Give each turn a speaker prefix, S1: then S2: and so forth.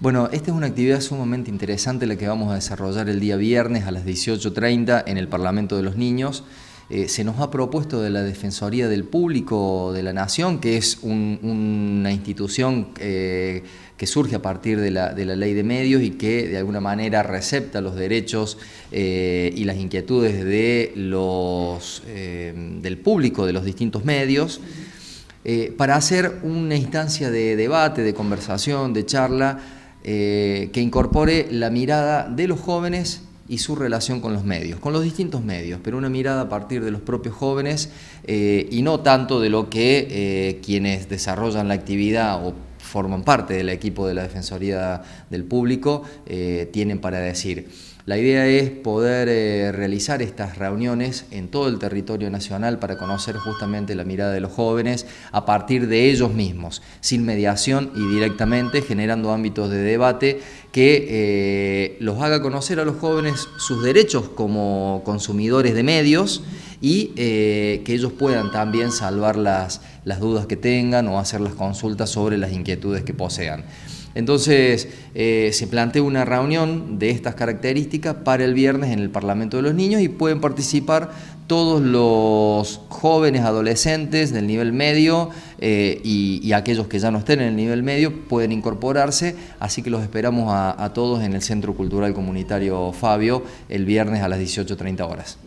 S1: Bueno, esta es una actividad sumamente interesante la que vamos a desarrollar el día viernes a las 18.30 en el Parlamento de los Niños. Eh, se nos ha propuesto de la Defensoría del Público de la Nación, que es una institución eh, que surge a partir de la, ley de medios y que de alguna manera recepta los derechos eh, y las inquietudes de los, del público de los distintos medios. para hacer una instancia de debate, de conversación, de charla, eh, que incorpore la mirada de los jóvenes y su relación con los medios, con los distintos medios, pero una mirada a partir de los propios jóvenes eh, y no tanto de lo que eh, quienes desarrollan la actividad o forman parte del equipo de la Defensoría del Público tienen para decir. La idea es poder eh, realizar estas reuniones en todo el territorio nacional para conocer justamente la mirada de los jóvenes a partir de ellos mismos, sin mediación y directamente generando ámbitos de debate que eh, los haga conocer a los jóvenes sus derechos como consumidores de medios y eh, que ellos puedan también salvar las, las dudas que tengan o hacer las consultas sobre las inquietudes que posean. Entonces, eh, se plantea una reunión de estas características para el viernes en el Parlamento de los Niños y pueden participar todos los jóvenes adolescentes del nivel medio eh, y, aquellos que ya no estén en el nivel medio pueden incorporarse, así que los esperamos a, a todos en el Centro Cultural Comunitario Fabio el viernes a las 18.30
S2: horas.